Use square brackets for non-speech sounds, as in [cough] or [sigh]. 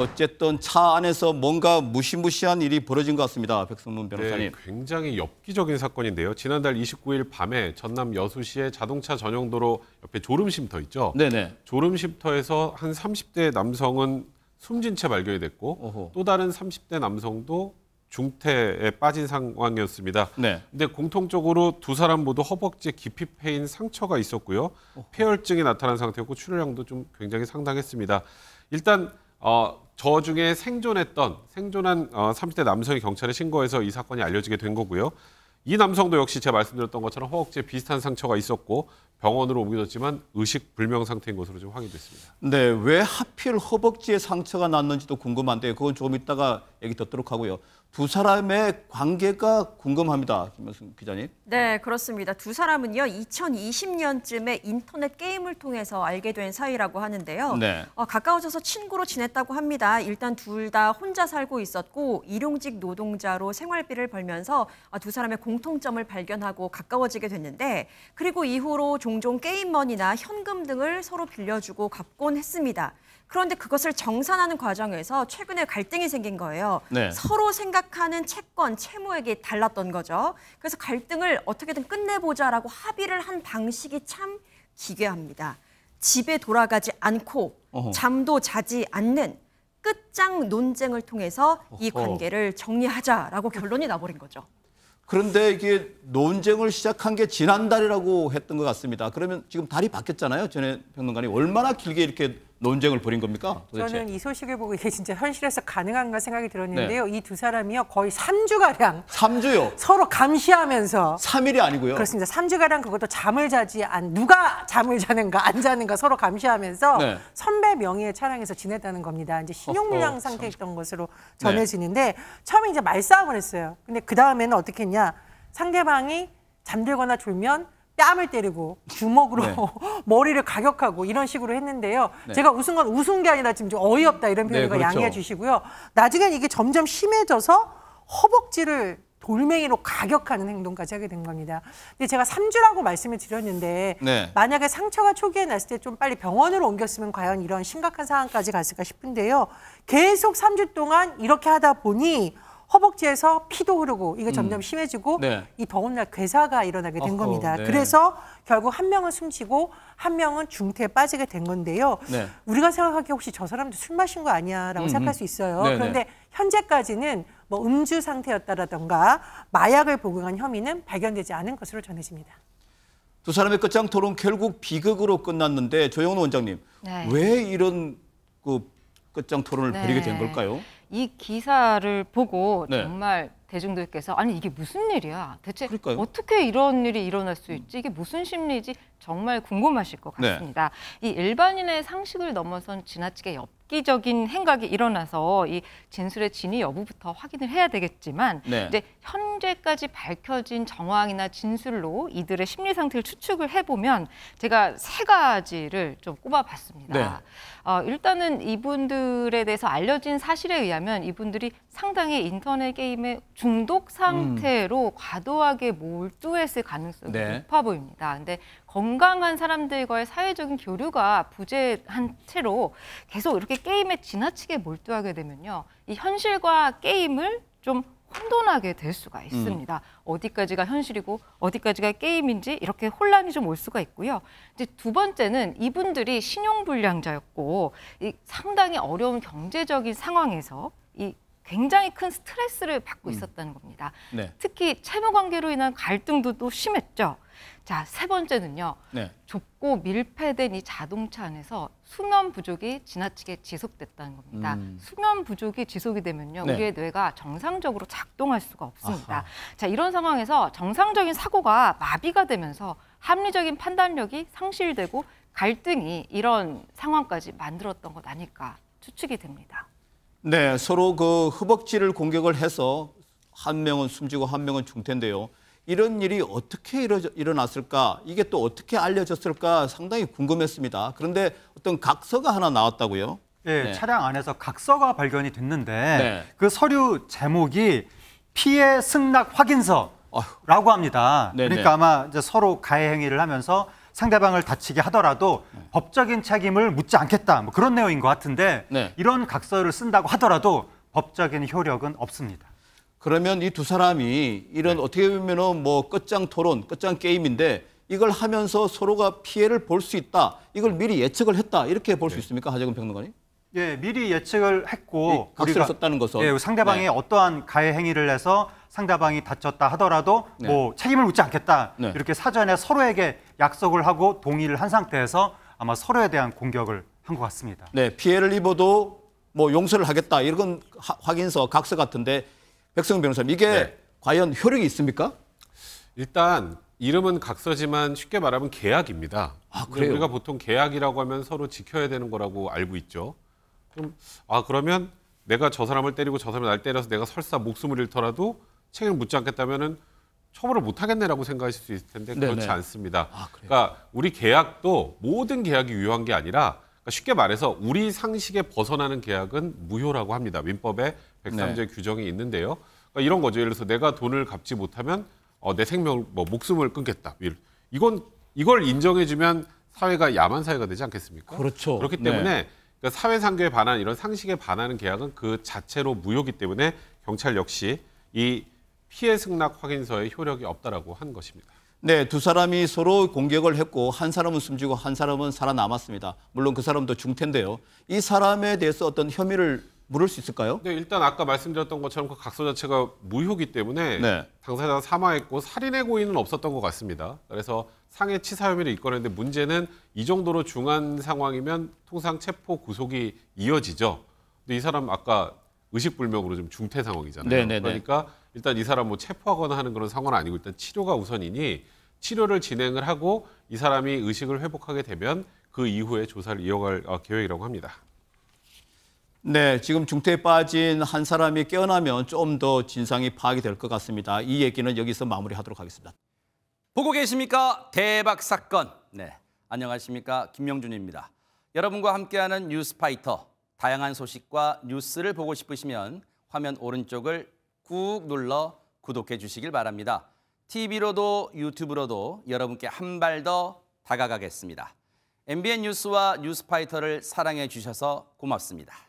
어쨌든 차 안에서 뭔가 무시무시한 일이 벌어진 것 같습니다. 백성문 네, 변호사님. 네, 굉장히 엽기적인 사건인데요. 지난달 29일 밤에 전남 여수시의 자동차 전용도로 옆에 졸음쉼터 있죠. 네네. 졸음쉼터에서 한 30대 남성은 숨진 채 발견이 됐고 어허. 또 다른 30대 남성도 중태에 빠진 상황이었습니다. 네. 근데 공통적으로 두 사람 모두 허벅지에 깊이 패인 상처가 있었고요. 어허. 폐혈증이 나타난 상태였고 출혈량도 좀 굉장히 상당했습니다. 일단 어, 저 중에 생존했던 생존한 어, 30대 남성이 경찰에 신고해서 이 사건이 알려지게 된 거고요. 이 남성도 역시 제가 말씀드렸던 것처럼 허벅지에 비슷한 상처가 있었고 병원으로 옮겨졌지만 의식 불명 상태인 것으로 지금 확인됐습니다. 네, 왜 하필 허벅지에 상처가 났는지도 궁금한데 그건 조금 이따가 얘기 듣도록 하고요. 두 사람의 관계가 궁금합니다. 김현승 기자님. 네, 그렇습니다. 두 사람은요, 2020년쯤에 인터넷 게임을 통해서 알게 된 사이라고 하는데요. 네. 어, 가까워져서 친구로 지냈다고 합니다. 일단 둘 다 혼자 살고 있었고 일용직 노동자로 생활비를 벌면서 어, 두 사람의 공통점을 발견하고 가까워지게 됐는데 그리고 이후로 종종 게임머니나 현금 등을 서로 빌려주고 갚곤 했습니다. 그런데 그것을 정산하는 과정에서 최근에 갈등이 생긴 거예요. 네. 서로 생각하는 채권, 채무액이 달랐던 거죠. 그래서 갈등을 어떻게든 끝내보자라고 합의를 한 방식이 참 기괴합니다. 집에 돌아가지 않고 어허. 잠도 자지 않는 끝장 논쟁을 통해서 이 관계를 정리하자라고 결론이 나버린 거죠. 그런데 이게 논쟁을 시작한 게 지난달이라고 했던 것 같습니다. 그러면 지금 달이 바뀌었잖아요. 전에 평론가님 얼마나 길게 이렇게 논쟁을 벌인 겁니까? 도대체? 저는 이 소식을 보고 이게 진짜 현실에서 가능한가 생각이 들었는데요. 네. 이두 사람이요 거의 3주가량 3주요? 서로 감시하면서 3일이 아니고요. 그렇습니다. 3주가량 그것도 잠을 자지 안 누가 잠을 자는가 안 자는가 서로 감시하면서 네. 선배 명의의 차량에서 지냈다는 겁니다. 이제 신용불량 어허, 상태였던 것으로 네. 전해지는데 네. 처음에 이제 말싸움을 했어요. 근데 그 다음에는 어떻게 했냐? 상대방이 잠들거나 졸면 뺨을 때리고 주먹으로 네. [laughs] 머리를 가격하고 이런 식으로 했는데요. 네. 제가 웃은 건 웃은 게 아니라 지금 좀 어이없다 이런 네, 표현을 네, 그렇죠. 양해해 주시고요. 나중엔 이게 점점 심해져서 허벅지를 돌멩이로 가격하는 행동까지 하게 된 겁니다. 근데 제가 삼주라고 말씀을 드렸는데 네. 만약에 상처가 초기에 났을 때 좀 빨리 병원으로 옮겼으면 과연 이런 심각한 상황까지 갔을까 싶은데요. 계속 삼 주 동안 이렇게 하다 보니 허벅지에서 피도 흐르고 이게 음. 점점 음. 심해지고 네. 이 더운 날 괴사가 일어나게 된 어허, 겁니다. 네. 그래서 결국 한 명은 숨지고 한 명은 중태에 빠지게 된 건데요. 네. 우리가 생각하기에 혹시 저 사람도 술 마신 거 아니야라고 음흠. 생각할 수 있어요. 그런데 현재까지는 뭐 음주 상태였다라던가 마약을 복용한 혐의는 발견되지 않은 것으로 전해집니다. 두 사람의 끝장토론 결국 비극으로 끝났는데 조영훈 원장님 네. 왜 이런 그 끝장토론을 벌이게 된 네. 걸까요? 이 기사를 보고 네. 정말 대중들께서 아니 이게 무슨 일이야? 대체 그럴까요? 어떻게 이런 일이 일어날 수 있지? 이게 무슨 심리지? 정말 궁금하실 것 네. 같습니다. 네. 이 일반인의 상식을 넘어선 지나치게 엽기적인 행각이 일어나서 이 진술의 진위 여부부터 확인을 해야 되겠지만 네. 이제 현재까지 밝혀진 정황이나 진술로 이들의 심리 상태를 추측을 해보면 제가 세 가지를 좀 꼽아봤습니다. 네. 어, 일단은 이분들에 대해서 알려진 사실에 의하면 이분들이 상당히 인터넷 게임의 중독 음. 상태로 음. 과도하게 몰두했을 가능성이 네. 높아 보입니다. 근데 건강한 사람들과의 사회적인 교류가 부재한 채로 계속 이렇게 게임에 지나치게 몰두하게 되면요. 이 현실과 게임을 좀 혼돈하게 될 수가 있습니다. 음. 어디까지가 현실이고 어디까지가 게임인지 이렇게 혼란이 좀 올 수가 있고요. 이제 두 번째는 이분들이 신용불량자였고 이 상당히 어려운 경제적인 상황에서 이 굉장히 큰 스트레스를 받고 음. 있었다는 겁니다. 네. 특히 채무 관계로 인한 갈등도 또 심했죠. 자, 세 번째는요. 네. 좁고 밀폐된 이 자동차 안에서 수면 부족이 지나치게 지속됐다는 겁니다. 음. 수면 부족이 지속이 되면요. 네. 우리의 뇌가 정상적으로 작동할 수가 없습니다. 아하. 자, 이런 상황에서 정상적인 사고가 마비가 되면서 합리적인 판단력이 상실되고 갈등이 이런 상황까지 만들었던 것 아닐까 추측이 됩니다. 네, 서로 그 허벅지를 공격을 해서 한 명은 숨지고 한 명은 중태인데요. 이런 일이 어떻게 일어났을까? 이게 또 어떻게 알려졌을까? 상당히 궁금했습니다. 그런데 어떤 각서가 하나 나왔다고요? 네, 네. 차량 안에서 각서가 발견이 됐는데 네. 그 서류 제목이 피해 승낙 확인서라고 합니다. 네네. 그러니까 아마 이제 서로 가해 행위를 하면서 상대방을 다치게 하더라도 네. 법적인 책임을 묻지 않겠다 뭐 그런 내용인 것 같은데 네. 이런 각서를 쓴다고 하더라도 법적인 효력은 없습니다. 그러면 이 두 사람이 이런 네. 어떻게 보면은 뭐 끝장 토론, 끝장 게임인데 이걸 하면서 서로가 피해를 볼 수 있다. 이걸 미리 예측을 했다. 이렇게 볼수 네. 있습니까? 하재근 평론가님? 예, 미리 예측을 했고 각서를 썼다는 것은 예, 상대방이 네. 어떠한 가해 행위를 해서 상대방이 다쳤다 하더라도 네. 뭐 책임을 묻지 않겠다. 네. 이렇게 사전에 서로에게 약속을 하고 동의를 한 상태에서 아마 서로에 대한 공격을 한 것 같습니다. 네, 피해를 입어도 뭐 용서를 하겠다 이런 건 하, 확인서 각서 같은데 백성 변호사님 이게 네. 과연 효력이 있습니까? 일단 이름은 각서지만 쉽게 말하면 계약입니다. 아, 그래요? 우리가 보통 계약이라고 하면 서로 지켜야 되는 거라고 알고 있죠. 그럼 아 그러면 내가 저 사람을 때리고 저 사람이 날 때려서 내가 설사 목숨을 잃더라도 책임을 묻지 않겠다면은 처벌을 못 하겠네라고 생각하실 수 있을 텐데 그렇지 네네. 않습니다. 아, 그러니까 우리 계약도 모든 계약이 유효한 게 아니라 그러니까 쉽게 말해서 우리 상식에 벗어나는 계약은 무효라고 합니다. 민법에 103조의 네. 규정이 있는데요. 그러니까 이런 거죠. 예를 들어서 내가 돈을 갚지 못하면 어, 내생명뭐 목숨을 끊겠다. 이건 이걸 인정해주면 사회가 야만 사회가 되지 않겠습니까? 그렇죠. 그렇기 네. 때문에 네. 그러니까 사회상규에 반한 이런 상식에 반하는 계약은 그 자체로 무효기 때문에 경찰 역시 이 피해 승낙 확인서에 효력이 없다라고 한 것입니다. 네, 두 사람이 서로 공격을 했고 한 사람은 숨지고 한 사람은 살아남았습니다. 물론 그 사람도 중태인데요. 이 사람에 대해서 어떤 혐의를 물을 수 있을까요? 네, 일단 아까 말씀드렸던 것처럼 그 각서 자체가 무효기 때문에 네. 당사자 사망했고 살인의 고의는 없었던 것 같습니다. 그래서 상해 치사 혐의를 입건했는데 문제는 이 정도로 중한 상황이면 통상 체포 구속이 이어지죠. 근데 이 사람 아까 의식불명으로 좀 중태 상황이잖아요. 네네네. 네, 네. 그러니까 일단 이 사람 뭐 체포하거나 하는 그런 상황은 아니고 일단 치료가 우선이니 치료를 진행을 하고 이 사람이 의식을 회복하게 되면 그 이후에 조사를 이어갈 어, 계획이라고 합니다. 네, 지금 중태에 빠진 한 사람이 깨어나면 좀 더 진상이 파악이 될 것 같습니다. 이 얘기는 여기서 마무리하도록 하겠습니다. 보고 계십니까? 대박 사건. 네, 안녕하십니까? 김명준입니다. 여러분과 함께하는 뉴스파이터. 다양한 소식과 뉴스를 보고 싶으시면 화면 오른쪽을 꾹 눌러 구독해 주시길 바랍니다. TV로도 유튜브로도 여러분께 한 발 더 다가가겠습니다. MBN 뉴스와 뉴스파이터를 사랑해 주셔서 고맙습니다.